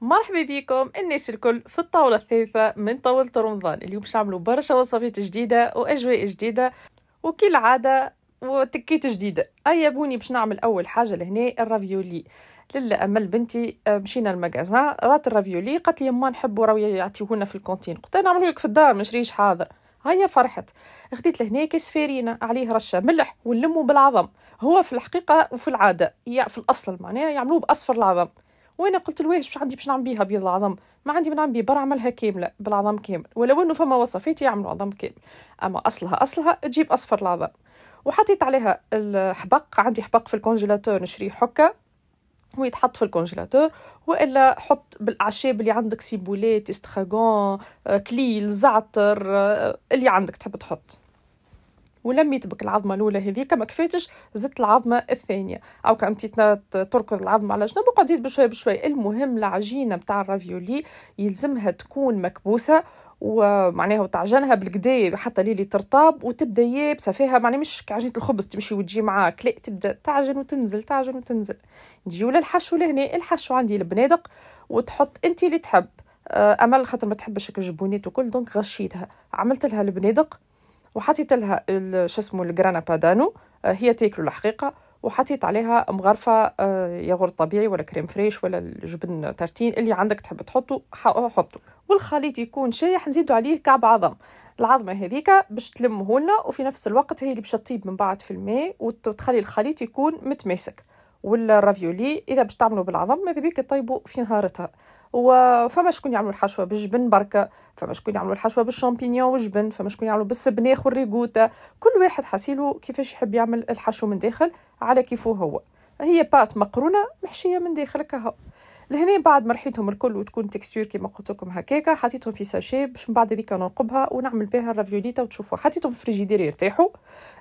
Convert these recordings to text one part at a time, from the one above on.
مرحبا بكم الناس الكل في الطاولة الثالثة من طاولة رمضان اليوم باش نعملوا برشا وصفات جديدة وأجواء جديدة وكالعادة وتكيت جديدة أيا بوني باش نعمل أول حاجة لهنا الرافيولي للا امل بنتي آه، مشينا المجازان رات الرافيولي قالت لي ما نحبوا راهو يعطيوهولنا في الكونتين قلت انا نعملوا لك في الدار مشريش حاضر هيا فرحت خديت لهنا كيس فارينه عليه رشه ملح ونلمو بالعظم هو في الحقيقه وفي العاده يعني في الاصل معناها يعملوه باصفر العظم وانا قلت له واش عندي باش نعمل بيها بيض العظم ما عندي ما نعمل برا عملها كامله بالعظم كامل ولو انه فما وصفات يعملوا عظم كامل اما اصلها اصلها تجيب اصفر العظم وحطيت عليها الحبق عندي حبق في الكونجيلاتور نشري حكه ويتحط في الكونجيلاتور والا حط بالاعشاب اللي عندك سيبولات استخاغون آه، كليل زعتر آه، اللي عندك تحب تحط ولميت بك العظمه الاولى هذيك ما كفاتش زدت العظمه الثانيه او كنت تركض العظمه على جنب وقعدت بشويه بشويه المهم العجينه نتاع الرافيولي يلزمها تكون مكبوسه ومعناها وتعجنها بالكدا حتى ليلي ترطاب وتبدا يابسه فيها معناها مش كعجينه الخبز تمشي وتجي معاك لا تبدا تعجن وتنزل تعجن وتنزل نجيو للحشو لهنا الحشو عندي البنادق وتحط انت اللي تحب آه، امل خاطر ما تحبش الجبونات وكل دونك غشيتها عملت لها البنادق وحطيت لها شو اسمه الجرانا بادانو آه، هي تاكله الحقيقه وحطيت عليها مغرفة آه، ياغورت طبيعي ولا كريم فريش ولا الجبن ترتين اللي عندك تحب تحطه حطه والخليط يكون شايح نزيدوا عليه كعب عظم العظمة هذيك باش تلمه لنا وفي نفس الوقت هي اللي باش تطيب من بعد في الماء وتخلي الخليط يكون متماسك والرافيولي اذا باش تعملوا بالعظم ماذا بيك تطيبوا في نهارتها وفما شكون يعملوا الحشوه بالجبن بركه فما شكون يعملوا الحشوه بالشامبينيون والجبن فما شكون يعملوا بالسبناخ والريغوتا كل واحد حاسيلو كيفاش يحب يعمل الحشو من داخل على كيفو هو هي بات مقرونه محشيه من داخل كهو لهنا بعد ما رحيتهم الكل وتكون تكستور كيما قلت لكم هكاكا حطيتهم في ساشي باش من بعد هذيك ننقبها ونعمل بها الرافيوليتا وتشوفوها حطيتهم في الفريجيدير يرتاحوا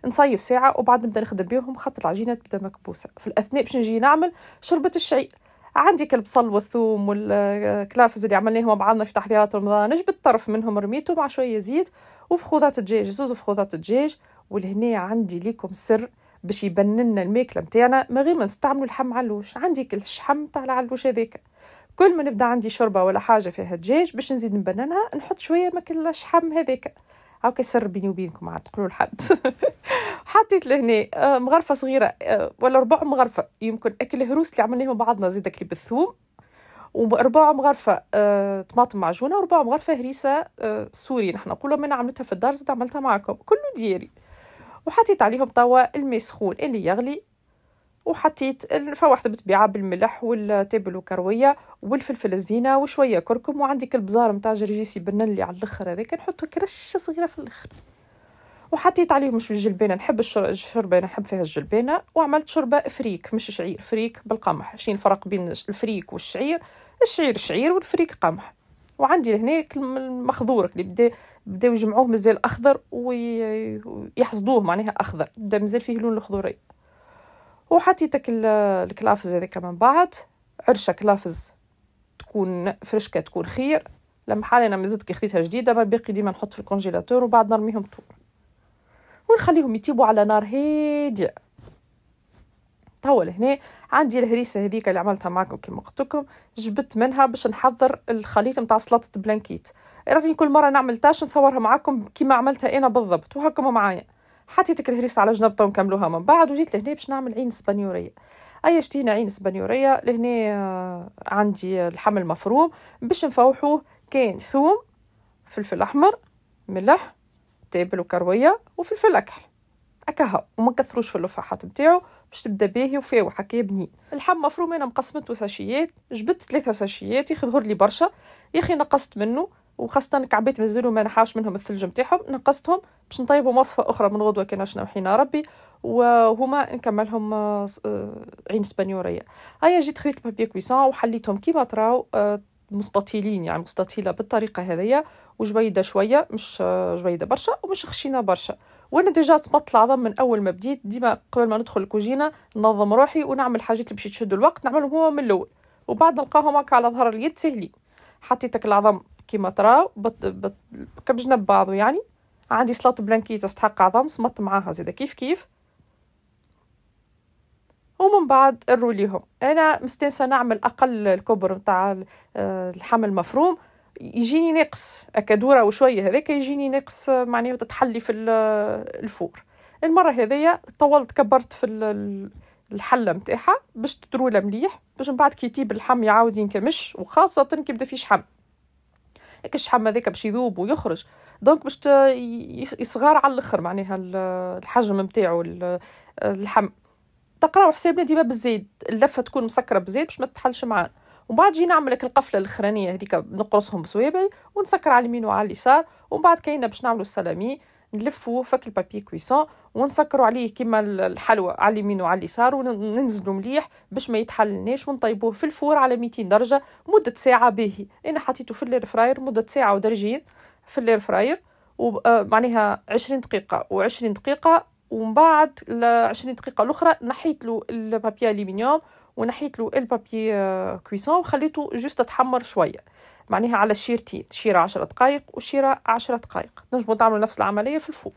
نصيف ساعه وبعد نبدا نخدم بهم خاطر العجينه تبدا مكبوسه في الاثناء باش نجي نعمل شربه الشعير عندك البصل والثوم والكلافز اللي عملناهم بعضنا في تحضيرات رمضان جبت طرف منهم رميته مع شويه زيت وفخوذات الدجاج زوز فخوذات الدجاج ولهنا عندي ليكم سر باش يبنن لنا الماكله نتاعنا من غير ما نستعملوا اللحم علوش عندي الشحم تاع العلوش هذاك كل ما نبدا عندي شوربه ولا حاجه فيها دجاج باش نزيد نبننها نحط شويه ماكل الشحم هذاك هاكا سر بيني وبينكم عاد تقولوا لحد حطيت لهنا آه، مغرفة صغيرة آه، ولا ربع مغرفة يمكن أكل الهروس اللي عملناه مع بعضنا زيد أكل بالثوم وربع مغرفة آه، طماطم معجونة وربع مغرفة هريسة سوري نحن نقولوا من عملتها في الدار زيد عملتها معكم كله ديالي وحطيت عليهم توا الماء سخون اللي يغلي وحطيت فوحت بالطبيعة بالملح والتابل وكروية والفلفل الزينة وشوية كركم وعندي البزار متاع جريجيسي بنن اللي على الاخر هذاك نحطه كرشة صغيرة في الاخر وحطيت عليهم شوي جلبانه نحب الشربانه نحب فيها الجلبانه وعملت شوربه فريك مش شعير فريك بالقمح شين الفرق بين الفريك والشعير الشعير شعير والفريك قمح وعندي هناك المخضور اللي بدا بداو يجمعوه مازال اخضر ويحصدوه معناها اخضر بدا مازال فيه لون الخضوري وحطيت الكلافز هذاك من بعد عرشه كلافز تكون فرشكه تكون خير لما حالي انا مازلت كي خديتها جديده ما باقي ديما نحط في الكونجيلاتور وبعد نرميهم طول ونخليهم يتيبوا على نار هاديه توا لهنا عندي الهريسه هذيك اللي عملتها معكم كيما قلت لكم جبت منها باش نحضر الخليط نتاع سلطه بلانكيت راني كل مره نعمل تاش نصورها معكم كيما عملتها انا بالضبط وهاكم معايا حطيتك الهريسه على جنب تو نكملوها من بعد وجيت لهنا باش نعمل عين اسبانيوريه اي شتينا عين اسبانيوريه لهنا آه، عندي الحمل مفروم باش نفوحوه كاين ثوم فلفل احمر ملح التابل وكرويه وفلفل اكحل اكها وما كثروش في اللفاحات نتاعو باش تبدا باهي وفاو هكا بنين اللحم مفروم انا مقسمته ساشيات جبت ثلاثه ساشيات يخذهر لي برشا يا اخي نقصت منه وخاصة كعبيت مازالوا ما نحاش منهم الثلج نتاعهم نقصتهم باش نطيبوا وصفة أخرى من غدوة كنا شنو وحينا ربي وهما نكملهم آه، عين سبانيورية هيا جيت خديت بابي كويسون وحليتهم كيما تراو آه، مستطيلين يعني مستطيله بالطريقه هذيا وجويده شويه مش جويده برشا ومش خشينه برشا وانا ديجا سمطت العظم من اول ما بديت ديما قبل ما ندخل الكوجينه ننظم روحي ونعمل الحاجات اللي باش تشد الوقت نعملهم هو من الاول وبعد نلقاهم هكا على ظهر اليد سهلين حطيتك العظم كيما ترى بت... بت... كبجنا ببعضه يعني عندي سلط بلانكي تستحق عظم صمت معاها زيدا كيف كيف ومن بعد الروليهم انا مستانسه نعمل اقل الكبر نتاع آه، الحمل مفروم يجيني ناقص اكدوره وشويه هذاك يجيني ناقص آه، معناه تتحلي في آه، الفور المره هذيا طولت كبرت في الحله نتاعها باش تدرولها مليح باش من بعد كي يطيب اللحم يعاود ينكمش وخاصه كي يبدا فيه شحم هيك الشحم هذاك باش يذوب ويخرج دونك باش يصغار على الاخر معناها الحجم نتاعو اللحم تقراو حسابنا ديما بالزيد اللفه تكون مسكره بالزيد باش ما تحلش معانا ومن بعد جينا نعمل لك القفله الاخرانيه هذيك نقرصهم بصوابعي ونسكر على اليمين وعلى اليسار ومن بعد كاينه باش نعملوا السلامي نلفوه فك البابي كويسون ونسكروا عليه كيما الحلوى على اليمين وعلى اليسار وننزلوا مليح باش ما يتحلناش ونطيبوه في الفور على 200 درجه مده ساعه باهي انا حطيته في الفراير فراير مده ساعه ودرجين في الفراير فراير ومعناها آه، 20 دقيقه و20 دقيقه ومن بعد لعشرين دقيقة الأخرى نحيت له البابيي ألمنيوم ونحيت له البابيي كويسون وخليته جوست تحمر شوية معناها على الشيرتين شيرة عشرة دقايق وشيرة عشرة دقايق نجمو تعملوا نفس العملية في الفور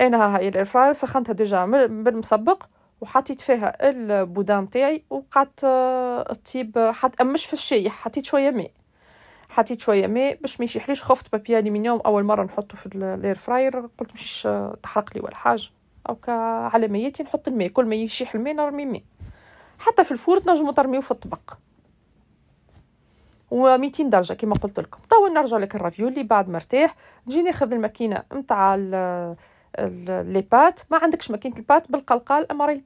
أنا هاي الإرفراير سخنتها ديجا بالمسبق وحطيت فيها البودان تاعي وقعدت تطيب آه، حتى مش في الشاي حطيت شويه ماء حطيت شويه ماء باش ما يشيحليش خفت بابي الومنيوم يعني اول مره نحطه في الاير فراير قلت مشيش تحرق لي ولا حاجه اوكا على ميتي نحط الماء كل ما يشيح الماء نرمي الماء حتى في الفور تنجمو ترميو في الطبق و 200 درجه كما قلت لكم توا نرجع لك الرافيولي بعد مرتاح نجي ناخذ الماكينه نتاع لي بات ما عندكش ماكينه البات بالقلقال اما راهي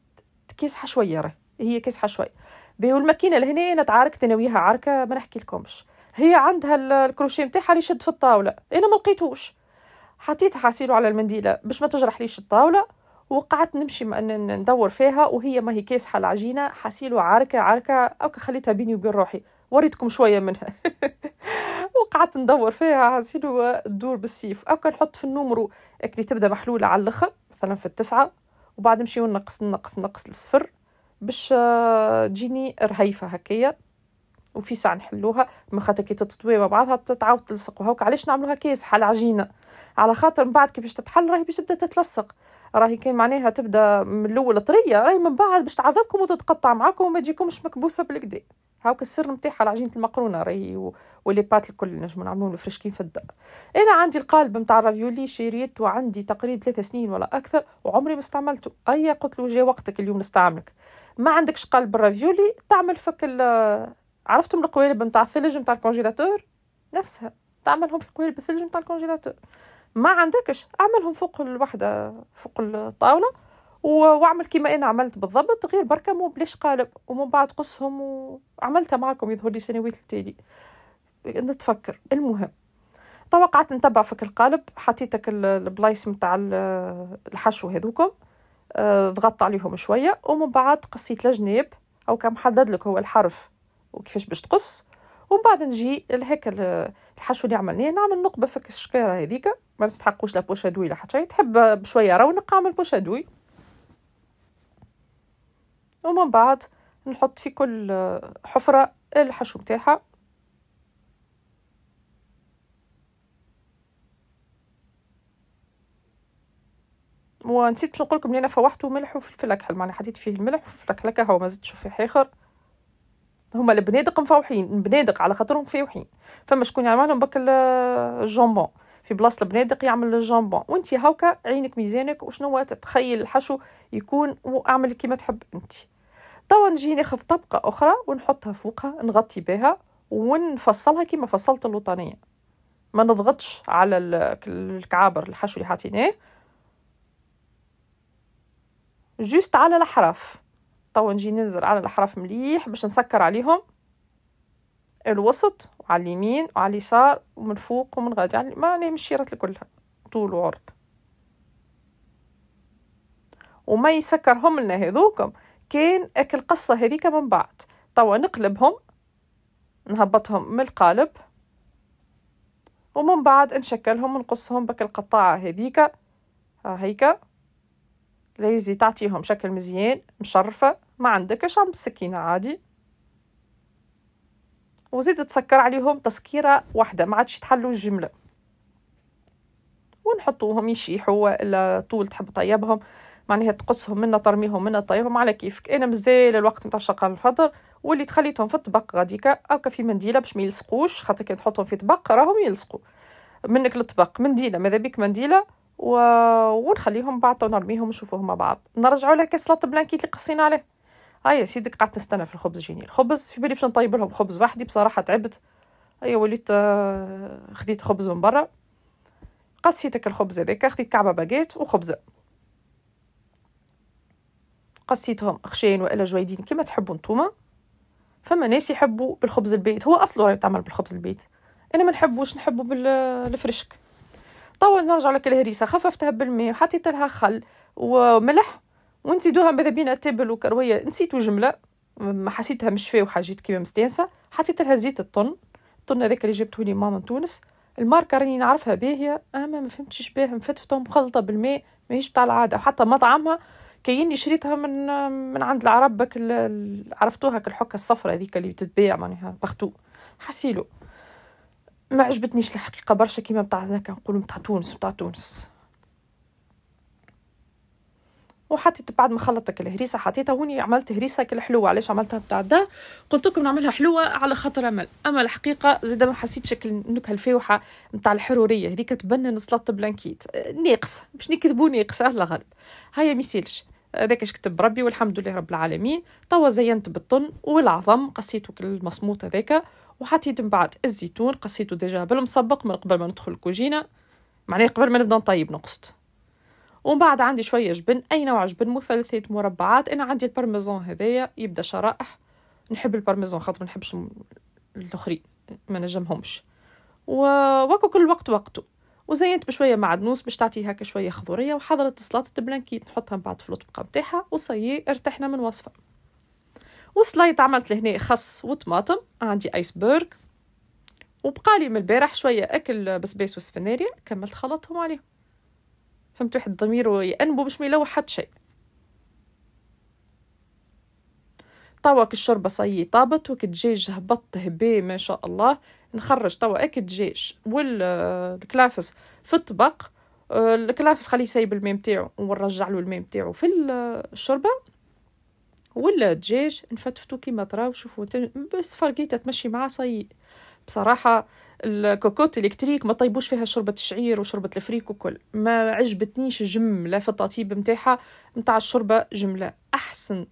كاسحه شويه راهي هي كاسحه شويه بيه الماكينه لهنا انا تعاركت انا وياها عركه ما نحكي لكمش هي عندها الكروشيه نتاعها اللي يشد في الطاوله انا ما لقيتوش حطيت حاسيلو على المنديله باش ما تجرحليش الطاوله وقعدت نمشي ندور فيها وهي ما هي كاسحه العجينه حاسيلو عركه عركه او خليتها بيني وبين روحي وريتكم شويه منها وقعدت ندور فيها حاسيلو تدور بالسيف او نحط في النومرو اكلي تبدا محلوله على الاخر مثلا في التسعه وبعد نمشي ونقص نقص نقص للصفر باش آه، تجيني رهيفه هكايا وفي ساعه نحلوها ما خاطر كي تتطوي مع بعضها تعاود تلصق وهوك علاش نعملوها كاسحه العجينه على خاطر من بعد كي باش تتحل راهي باش تبدا تتلصق راهي كان معناها تبدا من الاول طريه راهي من بعد باش تعذبكم وتتقطع معاكم وما تجيكمش مكبوسه بالكدا هاوك السر نتاعها العجينه المقرونه راهي و... ولي بات الكل نجمو نعملوهم فريشكين في الدار انا عندي القالب نتاع الرافيولي شريته وعندي تقريبا ثلاثة سنين ولا اكثر وعمري ما استعملته اي قلت له جا وقتك اليوم نستعملك ما عندكش قلب الرافيولي تعمل فك عرفتم القوالب نتاع الثلج نتاع الكونجيلاتور نفسها تعملهم في قوالب الثلج نتاع الكونجيلاتور ما عندكش اعملهم فوق الوحده فوق الطاوله واعمل كيما انا عملت بالضبط غير بركه مو بلاش قالب ومن بعد قصهم وعملتها معكم يظهر لي سنوات التالي نتفكر المهم توقعت نتبع فك القالب حطيتك البلايص نتاع الحشو هذوكم آه، ضغطت عليهم شويه ومن بعد قصيت الجناب او كان حدد لك هو الحرف وكيفاش باش تقص ومن بعد نجي لهكا الحشو اللي عملناه نعمل نقبه فك الشكيره هذيك ما نستحقوش لا بوشادوي لا حتى تحب بشويه رونق اعمل بوشادوي ومن بعد نحط في كل حفره الحشو نتاعها ونسيت باش نقول لكم انا فوحته ملح وفلفل اكحل معناها حطيت فيه الملح وفلفل اكحل هكا هو ما زدتش فيه حاخر هما البنادق مفوحين البنادق على خاطرهم مفوحين فما شكون يعملهم بك الجامبون في بلاصه البنادق يعمل الجامبون وانت هاكا عينك ميزانك وشنو تتخيل الحشو يكون واعمل كيما تحب انت توا نجي ناخذ طبقه اخرى ونحطها فوقها نغطي بها ونفصلها كيما فصلت اللوطانيه ما نضغطش على الكعابر الحشو اللي حاطينه جوست على الاحراف توا نجي ننزل على الأحراف مليح باش نسكر عليهم الوسط وعلى اليمين وعلى اليسار ومن الفوق ومن غادي يعني ما نهم الشيرات كلها طول وعرض وما يسكرهم لنا هذوكم كان اكل القصة هذيك من بعد توا نقلبهم نهبطهم من القالب ومن بعد نشكلهم ونقصهم بك القطاعة هذيك ها هيك ليزي تعطيهم شكل مزيان مشرفة ما عندكش عم بالسكينة عادي وزيد تسكر عليهم تسكيرة واحدة ما عادش تحلوا الجملة ونحطوهم يشيحوا وإلا طول تحب طيبهم معناها تقصهم منا ترميهم منا طيبهم على كيفك انا مزال الوقت نتاع شقال الفطر واللي تخليتهم في الطبق غاديكا او في منديله باش ما يلصقوش خاطر كي تحطهم في طبق راهم يلصقوا منك للطبق منديله ماذا بيك منديله و... ونخليهم بعض ونرميهم ونشوفوهم مع بعض نرجعوا لكاس لاط بلانكي اللي قصينا عليه هيا سيدك قعدت نستنى في الخبز جيني الخبز في بالي باش نطيب لهم خبز وحدي بصراحه تعبت هيا أيوة، وليت آه، خديت خبز من برا قصيتك الخبز هذاك خديت كعبه باجيت وخبزه قصيتهم خشين والا جويدين كما تحبوا نتوما فما ناس يحبوا بالخبز البيت هو اصله يتعمل بالخبز البيت انا ما نحبوش نحبوا بالفرشك طول نرجع لك الهريسه خففتها بالماء وحطيت لها خل وملح ونزيدوها ماذا بينا تابل وكرويه نسيتو جمله ما حسيتها مش فيه وحاجات كيما مستانسه حطيت لها زيت الطن الطن هذاك اللي جبته لي ماما من تونس الماركه راني نعرفها باهيه اما ما فهمتش باه مفتفته مخلطه بالماء ماهيش بتاع العاده وحتى مطعمها كاين شريتها من من عند العرب عرفتوها كالحكه الصفراء هذيك اللي تتباع معناها بختو حسيلو ما عجبتنيش الحقيقه برشا كيما بتاع كنقولو بتاع تونس بتاع تونس وحطيت بعد ما خلطت الهريسه حطيتها هوني عملت هريسه الحلوه علاش عملتها بتاع ده قلت لكم نعملها حلوه على خاطر امل اما الحقيقه زاد ما حسيت شكل النكهه الفيوحه نتاع الحروريه هذيك تبنى سلطه بلانكيت ناقص باش نكذبوا ناقصه لا غالب هيا ميسيلش هذاك اش كتب ربي والحمد لله رب العالمين توا زينت بالطن والعظم قصيته المصموط هذاك وحطيت من بعد الزيتون قصيته ديجا بالمسبق من قبل ما ندخل الكوجينه معناه قبل ما نبدا نطيب نقصد ومن بعد عندي شويه جبن اي نوع جبن مثلثات مربعات انا عندي البارميزان هذايا يبدا شرائح نحب البارميزان خاطر ما نحبش الاخرين ما نجمهمش ووكو كل وقت وقته وزينت بشويه معدنوس باش تعطي هكا شويه خضوريه وحضرت سلطه البلانكيت نحطها من بعد في الطبقه نتاعها وصيي ارتحنا من وصفه وسلايط عملت لهنا خس وطماطم عندي ايسبرغ وبقالي من البارح شويه اكل بسباس وسفناريا كملت خلطهم عليهم فهمت واحد الضمير يأنبو باش ما يلوح حتى شيء تواك الشوربه صي طابت وك الدجاج هبط هبي ما شاء الله نخرج توا اك الدجاج والكلافس في الطبق آه، الكلافس خليه سايب الماء نتاعو ونرجع له الماء نتاعو في الشوربه ولا دجاج نفتفتو كيما تراو شوفوا بس فرقيته تمشي معاه صي بصراحة الكوكوت الكتريك ما طيبوش فيها شربة الشعير وشربة الفريك وكل ما عجبتنيش جملة في التطيب متاحة متاع الشوربة جملة أحسن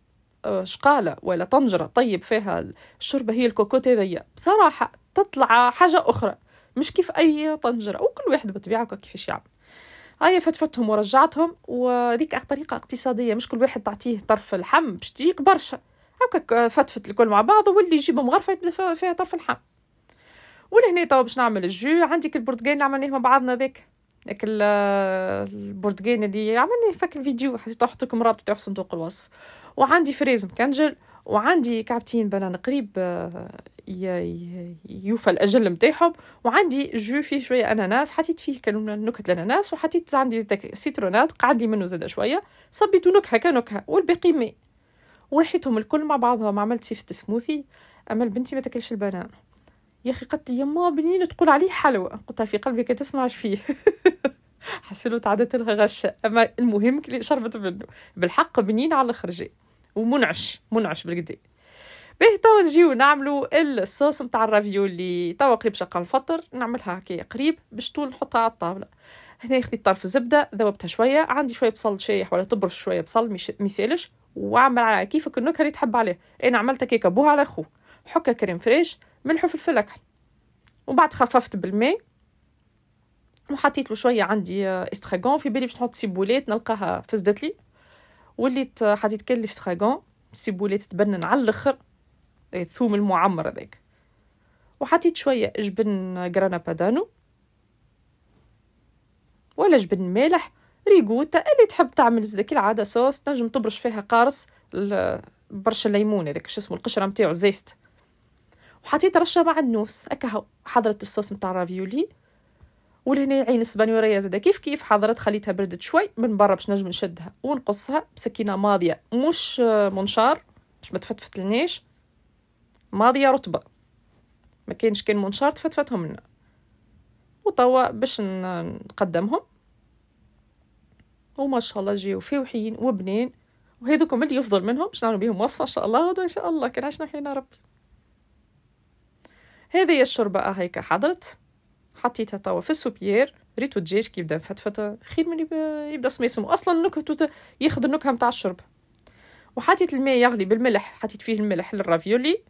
آه، شقالة ولا طنجرة طيب فيها الشوربة هي الكوكوت هذيا بصراحة تطلع حاجة أخرى مش كيف أي طنجرة وكل واحد بطبيعة كيفاش يعمل هاي آه، فتفتهم ورجعتهم وذيك طريقة اقتصادية مش كل واحد تعطيه طرف الحم باش تجيك برشا هكاك آه، فتفت الكل مع بعض واللي يجيبهم غرفة يبدا فيها طرف الحم ولهنا توا باش نعمل الجو كل البرتقال اللي عملناه مع بعضنا ذاك ذاك آه، البرتقال اللي عملناه فك الفيديو حسيت نحط لكم رابط في صندوق الوصف وعندي فريز مكنجل وعندي كعبتين بنان قريب آه، يوفى الاجل نتاعهم وعندي جو فيه شويه اناناس حطيت فيه كان نكهه الاناناس وحطيت عندي سيترونات قعد لي منه زاد شويه صبيت نكهه كنكهه والباقي ماء وريحتهم الكل مع بعضهم عملت سيفت سموثي اما البنتي ما تاكلش البنان يا اخي قالت لي يما بنين تقول عليه حلوى قلت في قلبي تسمع فيه حسيت تعدت لها غشه اما المهم كلي شربت منه بالحق بنين على الخرجه ومنعش منعش بالقدي باهي توا نجيو نعملو الصوص نتاع الرافيولي توا قريب شقا الفطر نعملها هكايا قريب باش طول نحطها على الطاوله هنا خديت طرف زبده ذوبتها شويه عندي شويه بصل شايح ولا تبرش شويه بصل ميسالش وعمل على كيفك النكهه اللي تحب عليه انا عملت كيكة بوها على خو حكا كريم فريش ملح وفلفل اكحل وبعد خففت بالماء وحطيت له شويه عندي آه، استخاغون في بالي باش نحط سيبولات نلقاها فسدت لي وليت حطيت كان ستراغون سيبولي تبنن على الاخر إيه، الثوم المعمر هذاك وحطيت شويه جبن جرانا بادانو ولا جبن مالح ريغوتا اللي تحب تعمل زدك العاده صوص تنجم تبرش فيها قارص برشا ليمون هذاك شو اسمه القشره نتاعو زيست وحطيت رشه مع النوس هكا حضرت الصوص نتاع رافيولي ولهنا يعين السبانيوريه زادا كيف كيف حضرت خليتها بردت شوي من برا باش نجم نشدها ونقصها بسكينه ماضيه مش آه، منشار باش ما تفتفتلناش ماضيه رطبه ما كانش كان منشار تفتفتهم لنا وتوا باش نقدمهم وما شاء الله جيو فوحين وبنين وهذوكم اللي يفضل منهم باش نعملوا بهم وصفه ان شاء الله غدوه ان شاء الله كان عشنا حين ربي هذه هي الشوربه آه، هيك حضرت حطيتها توا في السوبيير ريتو الدجاج كي يبدا مفتفته خير من يبدا سميسم اصلا توت ياخذ النكهه نتاع الشرب وحطيت الماء يغلي بالملح حطيت فيه الملح للرافيولي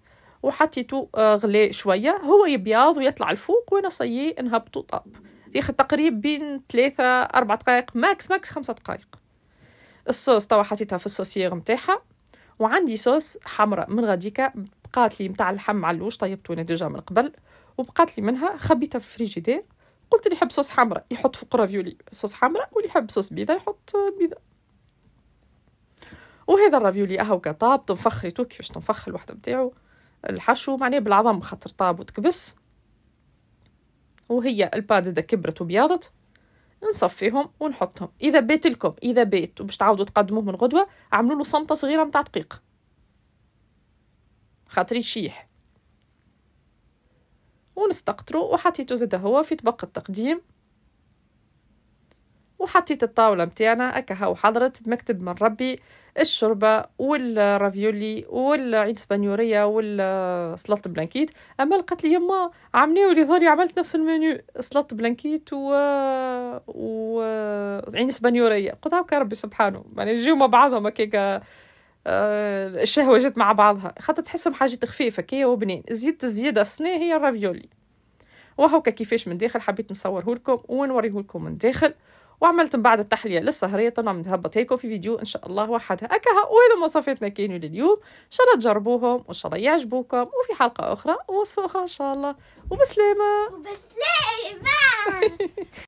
وحطيته آه، غلي شويه هو يبيض ويطلع الفوق وانا صيي نهبطو طاب ياخذ تقريب بين ثلاثة أربع دقائق ماكس ماكس خمسة دقائق الصوص توا حطيتها في الصوصيغ متاعها وعندي صوص حمراء من غاديكا بقات لي متاع اللحم معلوش طيبته انا ديجا من قبل وبقات لي منها خبيتها في الفريجيدير قلت اللي يحب صوص حمراء يحط فوق رافيولي صوص حمراء واللي يحب صوص بيضاء يحط بيضاء وهذا الرافيولي اهو طاب تنفخري توك كيفاش تنفخ الوحده نتاعو الحشو معناه بالعظم خاطر طاب وتكبس وهي البادزة كبرت وبياضت نصفيهم ونحطهم اذا بيت لكم اذا بيت وباش تعاودوا تقدموه من غدوه اعملوا له صمته صغيره متاع دقيق خاطر يشيح ونستقطرو وحطيتو زاد هو في طبق التقديم وحطيت الطاوله نتاعنا هكا هاو حضرت بمكتب من ربي الشوربه والرافيولي والعيد اسبانيوريه والسلطه بلانكيت اما قالت لي يما عمليو لي ظهري عملت نفس المنيو سلطه بلانكيت و وعيد اسبانيوريه قلت هاكا ربي سبحانه يعني يجيو مع بعضهم هكاك آه، الشهوة جات مع بعضها خاطر تحسهم حاجة خفيفة كي وبنين زيت الزيادة سنة هي الرافيولي وهوكا كيفاش من داخل حبيت نصوره لكم ونوريه لكم من داخل وعملت من بعد التحلية للسهرية طبعا نهبط هيك في فيديو إن شاء الله وحدها أكا هؤلاء وصفاتنا كانوا لليوم إن شاء الله تجربوهم وإن شاء الله يعجبوكم وفي حلقة أخرى وصفة أخرى إن شاء الله وبسلامة وبسلامة